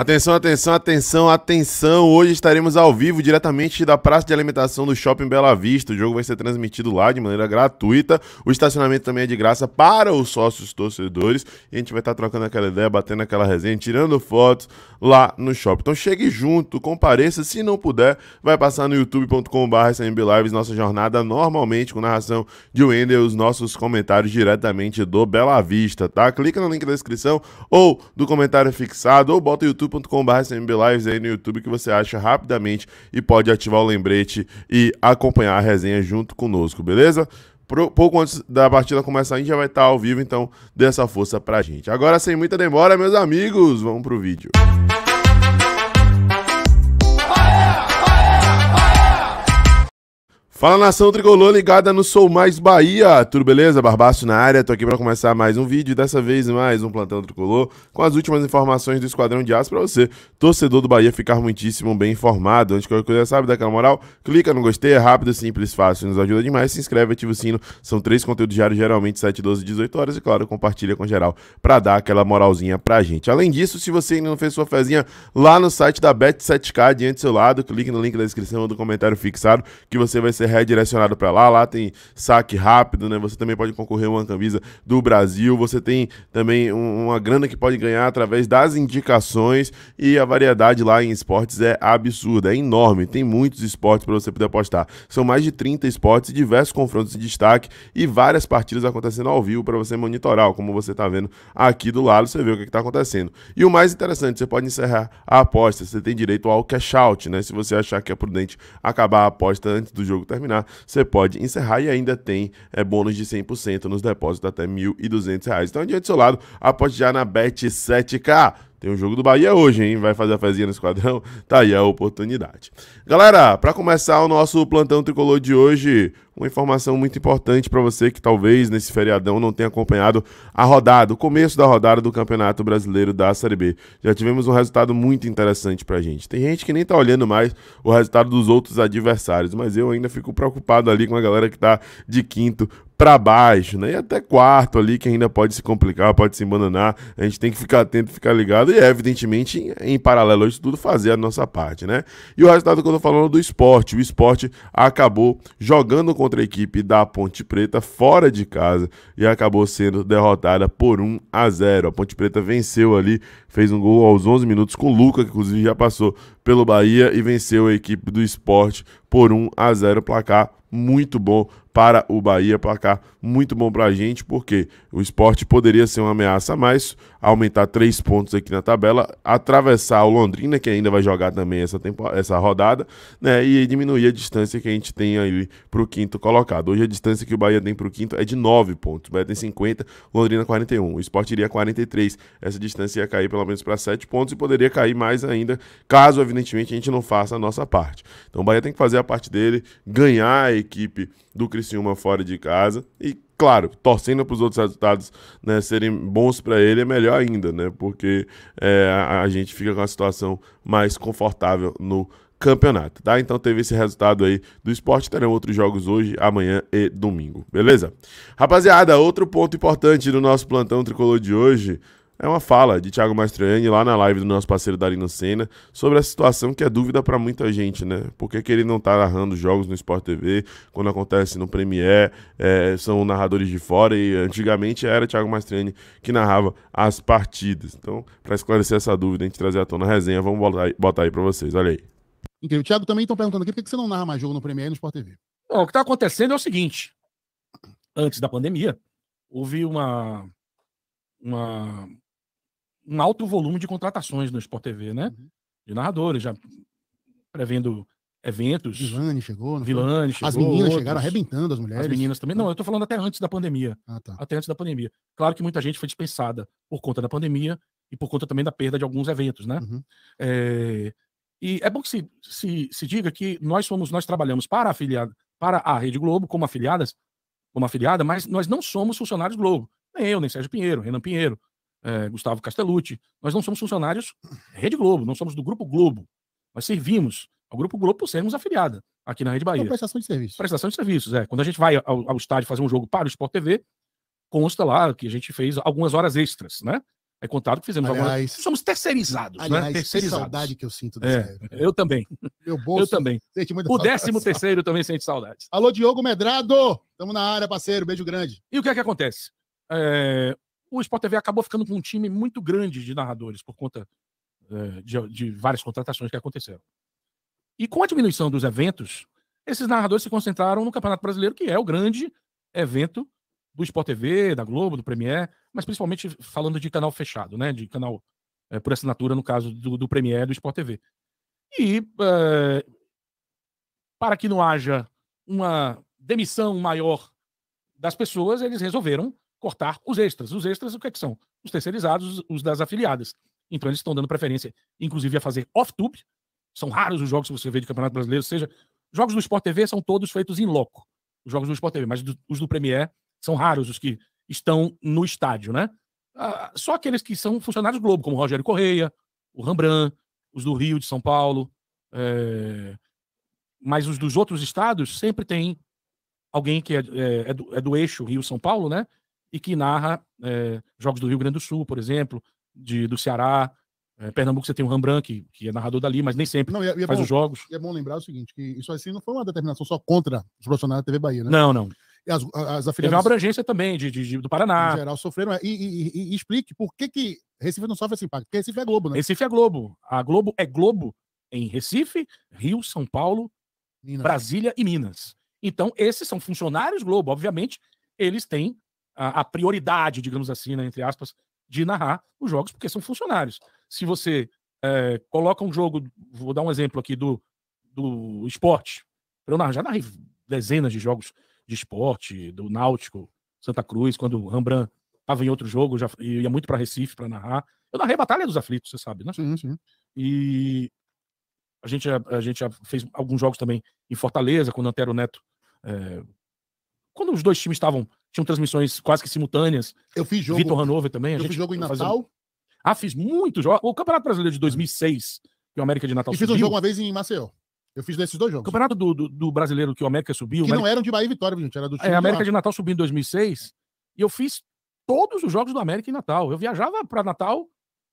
Atenção, atenção, atenção, atenção! Hoje estaremos ao vivo diretamente da Praça de Alimentação do Shopping Bela Vista. O jogo vai ser transmitido lá de maneira gratuita. O estacionamento também é de graça para os sócios torcedores. E a gente vai estar trocando aquela ideia, batendo aquela resenha, tirando fotos lá no shopping. Então chegue junto, compareça. Se não puder, vai passar no youtube.com.br Lives, nossa jornada normalmente com narração de Wendel, os nossos comentários diretamente do Bela Vista, tá? Clica no link da descrição ou do comentário fixado ou bota o YouTube youtube.com.br aí no YouTube que você acha rapidamente e pode ativar o lembrete e acompanhar a resenha junto conosco, beleza? pouco antes da partida começar, a gente já vai estar tá ao vivo, então dê essa força pra gente. Agora, sem muita demora, meus amigos, vamos pro vídeo. Fala nação tricolor ligada no Sou Mais Bahia, tudo beleza? Barbaço na área, tô aqui para começar mais um vídeo, dessa vez mais um plantão tricolor, com as últimas informações do Esquadrão de Aço para você, torcedor do Bahia, ficar muitíssimo bem informado. Antes que qualquer coisa, sabe daquela moral? Clica no gostei, é rápido, simples, fácil, nos ajuda demais, se inscreve, ativa o sino, são três conteúdos diários, geralmente 7, 12, 18 horas, e claro, compartilha com geral para dar aquela moralzinha pra gente. Além disso, se você ainda não fez sua fezinha lá no site da Bet7k, diante do seu lado, clique no link da descrição ou do comentário fixado, que você vai ser redirecionado é para lá. Lá tem saque rápido, né? Você também pode concorrer a uma camisa do Brasil. Você tem também uma grana que pode ganhar através das indicações e a variedade lá em esportes é absurda, é enorme. Tem muitos esportes para você poder apostar. São mais de 30 esportes, diversos confrontos de destaque e várias partidas acontecendo ao vivo para você monitorar, como você está vendo aqui do lado, você vê o que é está acontecendo. E o mais interessante, você pode encerrar a aposta, você tem direito ao cash out, né? Se você achar que é prudente acabar a aposta antes do jogo terminar terminar, você pode encerrar e ainda tem é, bônus de 100% nos depósitos até R$ 1.200. Então, adiante do seu lado, aposte já na Bet 7K. Tem um jogo do Bahia hoje, hein? Vai fazer a fezinha no esquadrão? Tá aí a oportunidade. Galera, para começar o nosso plantão tricolor de hoje, uma informação muito importante para você que talvez nesse feriadão não tenha acompanhado a rodada, o começo da rodada do Campeonato Brasileiro da Série B. Já tivemos um resultado muito interessante pra gente. Tem gente que nem tá olhando mais o resultado dos outros adversários, mas eu ainda fico preocupado ali com a galera que tá de quinto para baixo, né? E até quarto ali, que ainda pode se complicar, pode se abandonar. A gente tem que ficar atento, ficar ligado e, evidentemente, em paralelo a isso tudo, fazer a nossa parte, né? E o resultado que eu tô falando do esporte. O esporte acabou jogando contra a equipe da Ponte Preta fora de casa e acabou sendo derrotada por 1 a 0. A Ponte Preta venceu ali, fez um gol aos 11 minutos com o Luca, que inclusive já passou pelo Bahia e venceu a equipe do esporte por 1 a 0 placar muito bom para o Bahia, placar muito bom para a gente, porque o esporte poderia ser uma ameaça a mais, aumentar três pontos aqui na tabela, atravessar o Londrina, que ainda vai jogar também essa, essa rodada, né, e diminuir a distância que a gente tem aí para o quinto colocado. Hoje a distância que o Bahia tem para o quinto é de 9 pontos, o Bahia tem 50, Londrina 41, o esporte iria 43, essa distância ia cair pelo menos para 7 pontos e poderia cair mais ainda, caso evidentemente a gente não faça a nossa parte. Então o Bahia tem que fazer a parte dele, ganhar a equipe do Criciúma fora de casa. E, claro, torcendo para os outros resultados né, serem bons para ele é melhor ainda, né? Porque é, a, a, gente fica com a situação mais confortável no campeonato, tá? Então teve esse resultado aí do esporte, terão outros jogos hoje, amanhã e domingo, beleza? Rapaziada, outro ponto importante do nosso plantão tricolor de hoje é uma fala de Thiago Mastroianni lá na live do nosso parceiro Darino Senna sobre a situação que é dúvida para muita gente, né? Por que, que ele não tá narrando jogos no Sport TV quando acontece no Premier? É, são narradores de fora e antigamente era Thiago Mastroianni que narrava as partidas. Então, para esclarecer essa dúvida, a gente trazer à tona a resenha, vamos botar aí, botar aí para vocês. Olha aí. Incrível. Thiago também estão perguntando aqui por que você não narra mais jogo no Premier e no Sport TV? Bom, o que está acontecendo é o seguinte: antes da pandemia, houve uma, uma um alto volume de contratações no Sport TV, né? Uhum. De narradores, já prevendo eventos. Vilani chegou, não Vilani chegou. As meninas outros. chegaram arrebentando, as mulheres. As meninas também. Não, eu tô falando até antes da pandemia. Ah, tá. Até antes da pandemia. Claro que muita gente foi dispensada por conta da pandemia e por conta também da perda de alguns eventos, né? Uhum. É... E é bom que se, se, se, diga que nós somos, nós trabalhamos para afiliada, para a Rede Globo como afiliadas, como afiliada, mas nós não somos funcionários Globo. Nem eu, nem Sérgio Pinheiro, Renan Pinheiro, é, Gustavo Castellucci. Nós não somos funcionários Rede Globo, não somos do Grupo Globo. Nós servimos ao Grupo Globo por sermos afiliada aqui na Rede Bahia. É prestação de serviços. Prestação de serviços, é. Quando a gente vai ao, ao estádio fazer um jogo para o Sport TV, consta lá que a gente fez algumas horas extras, né? É contado que fizemos aliás, algumas. Somos terceirizados, né? aliás, né? Terceirizados. Que saudade que eu sinto é, dessa é, Eu também. Meu bolso. Eu também. o décimo terceiro também sente saudade. Alô, Diogo Medrado! Tamo na área, parceiro. Beijo grande. E o que é que acontece? É o Sport TV acabou ficando com um time muito grande de narradores por conta é, de, de, várias contratações que aconteceram. E com a diminuição dos eventos, esses narradores se concentraram no Campeonato Brasileiro, que é o grande evento do Sport TV, da Globo, do Premier, mas principalmente falando de canal fechado, né? De canal é, por assinatura, no caso do, do Premier do Sport TV. E é, para que não haja uma demissão maior das pessoas, eles resolveram cortar os extras. Os extras, o que, é que são? Os terceirizados, os das afiliadas. Então eles estão dando preferência, inclusive, a fazer off-tube. São raros os jogos que você vê de Campeonato Brasileiro, seja, jogos do Sport TV são todos feitos em loco. Os jogos do Sport TV, mas do, os do Premier são raros os que estão no estádio, né? Ah, só aqueles que são funcionários Globo, como o Rogério Correia, o Rambran, os do Rio de São Paulo. É... Mas os dos outros estados sempre tem alguém que é, é, é do, é do, eixo Rio-São Paulo, né? e que narra é, jogos do Rio Grande do Sul, por exemplo, de, do Ceará. É, Pernambuco você tem o Rembrandt, que, que é narrador dali, mas nem sempre não, e, é, e é faz bom, os jogos. é bom lembrar o seguinte, que isso assim não foi uma determinação só contra os profissionais da TV Bahia, né? Não, não. As, as afiliadas... Teve uma abrangência também de, de, de do Paraná. Em geral, sofreram. É, e, e, explique por que, que Recife não sofre esse impacto. Porque Recife é Globo, né? Recife é Globo. A Globo é Globo em Recife, Rio, São Paulo, Minas. Brasília e Minas. Então, esses são funcionários Globo, obviamente, eles têm a, a prioridade, digamos assim, né, entre aspas, de narrar os jogos, porque são funcionários. Se você é, coloca um jogo, vou dar um exemplo aqui do, do esporte. Eu já narrei dezenas de jogos de esporte, do Náutico, Santa Cruz, quando o Rembrandt estava em outro jogo, já ia muito para Recife para narrar. Eu narrei a Batalha dos Aflitos, você sabe, né? Sim, sim. E a gente, a gente já fez alguns jogos também em Fortaleza, quando o Antero Neto. É... Quando os dois times estavam tinham transmissões quase que simultâneas. Eu fiz jogo. Vitor Hanover também. eu fiz jogo em Natal. Ah, fiz muito jogo. O Campeonato Brasileiro de 2006, que o América de Natal e subiu. fiz um jogo uma vez em Maceió. Eu fiz desses dois jogos. O campeonato do, do, do brasileiro que o América subiu. Que América... não eram de Bahia e Vitória, gente. Era do é, time. É, América de Natal subiu em 2006. E eu fiz todos os jogos do América em Natal. Eu viajava para Natal,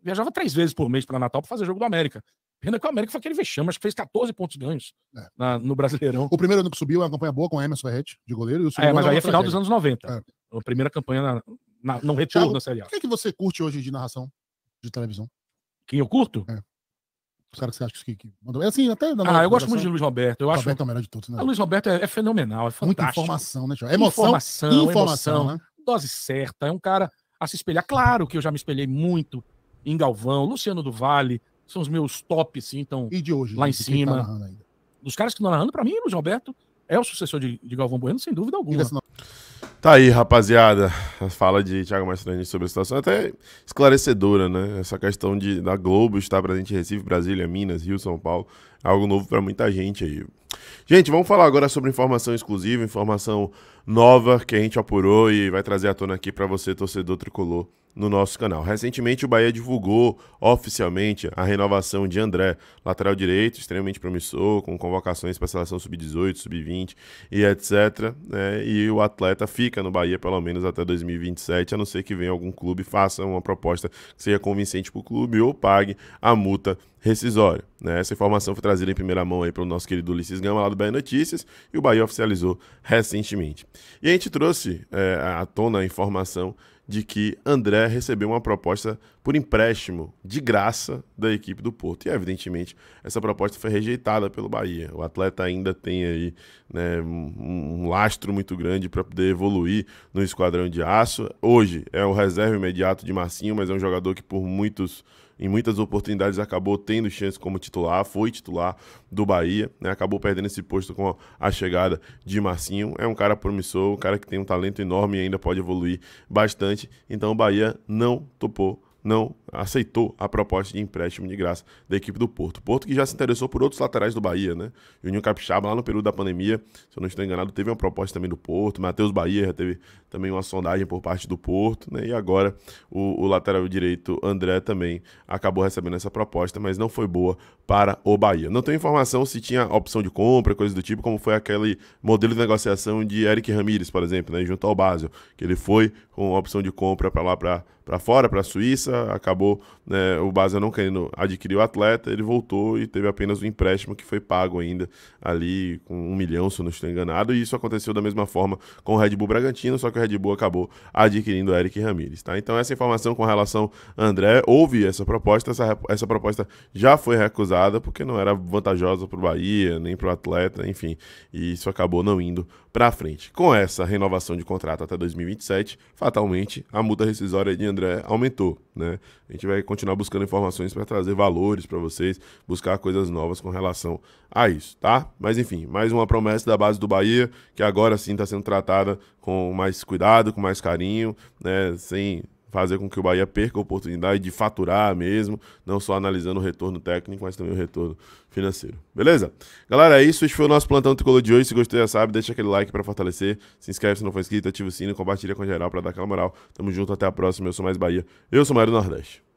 viajava três vezes por mês para Natal para fazer jogo do América. Renda com a América foi aquele vexame, acho que fez 14 pontos ganhos é. na, no Brasileirão. O primeiro ano que subiu é uma campanha boa com o Emerson Ferretti de goleiro. é, mas aí é final dos anos 90. É. A primeira campanha na, na, não retorno na Série A. O que, é que você curte hoje de narração de televisão? Quem eu curto? É. Os caras que você acha que, que mandou. É assim, até. ah, eu gosto muito de Luiz Roberto. Eu acho... é o melhor de todos, né? Ah, Luiz Roberto é, é, fenomenal, é fantástico. Muita informação, né, Tio? É emoção. Informação, informação, emoção, né? dose certa. É um cara a se espelhar. Claro que eu já me espelhei muito em Galvão, Luciano do Vale, são os meus top, sim, então. E de hoje, lá em tá cima. Tá Dos caras que estão narrando, para mim, o Gilberto é o sucessor de, de Galvão Bueno, sem dúvida alguma. Tá aí, rapaziada. A fala de Thiago Mastrani sobre a situação até esclarecedora, né? Essa questão de, da Globo estar presente em Recife, Brasília, Minas, Rio, São Paulo. É algo novo para muita gente aí. Gente, vamos falar agora sobre informação exclusiva, informação nova que a gente apurou e vai trazer à tona aqui para você, torcedor tricolor no nosso canal. Recentemente, o Bahia divulgou oficialmente a renovação de André, lateral direito, extremamente promissor, com convocações para a seleção sub-18, sub-20 e etc. Né? E o atleta fica no Bahia pelo menos até 2027, a não ser que venha algum clube faça uma proposta que seja convincente para o clube ou pague a multa rescisória. Né? Essa informação foi trazida em primeira mão aí pelo nosso querido Ulisses Gama, lá do Bahia Notícias, e o Bahia oficializou recentemente. E a gente trouxe é, à tona a informação de que André recebeu uma proposta por empréstimo de graça da equipe do Porto. E, evidentemente, essa proposta foi rejeitada pelo Bahia. O atleta ainda tem aí né, um lastro muito grande para poder evoluir no esquadrão de aço. Hoje é o reserva imediato de Marcinho, mas é um jogador que, por muitos em muitas oportunidades acabou tendo chance como titular, foi titular do Bahia, né? acabou perdendo esse posto com a chegada de Marcinho. É um cara promissor, um cara que tem um talento enorme e ainda pode evoluir bastante. Então o Bahia não topou, não aceitou a proposta de empréstimo de graça da equipe do Porto. Porto que já se interessou por outros laterais do Bahia, né? Juninho Capixaba, lá no período da pandemia, se eu não estou enganado, teve uma proposta também do Porto. Matheus Bahia já teve também uma sondagem por parte do Porto, né? E agora o, o lateral direito André também acabou recebendo essa proposta, mas não foi boa para o Bahia. Não tenho informação se tinha opção de compra, coisa do tipo, como foi aquele modelo de negociação de Eric Ramírez, por exemplo, né? Junto ao Basel, que ele foi com opção de compra para lá, para fora, para a Suíça, acabou acabou né, o Basel não querendo adquirir o atleta, ele voltou e teve apenas o um empréstimo que foi pago ainda ali com um milhão, se eu não estou enganado, e isso aconteceu da mesma forma com o Red Bull Bragantino, só que o Red Bull acabou adquirindo o Eric Ramírez, tá? Então essa informação com relação a André, houve essa proposta, essa, essa proposta já foi recusada porque não era vantajosa para o Bahia, nem para o atleta, enfim, e isso acabou não indo para frente. Com essa renovação de contrato até 2027, fatalmente a multa rescisória de André aumentou, né? A gente vai continuar buscando informações para trazer valores para vocês, buscar coisas novas com relação a isso, tá? Mas enfim, mais uma promessa da base do Bahia, que agora sim está sendo tratada com mais cuidado, com mais carinho, né? Sem fazer com que o Bahia perca a oportunidade de faturar mesmo, não só analisando o retorno técnico, mas também o retorno financeiro. Beleza? Galera, é isso. Este foi o nosso plantão tricolor de hoje. Se gostou, já sabe, deixa aquele like para fortalecer, se inscreve se não for inscrito, ativa o sino, compartilha com a geral para dar aquela moral. Tamo junto, até a próxima. Eu sou mais Bahia. Eu sou Mário Nordeste.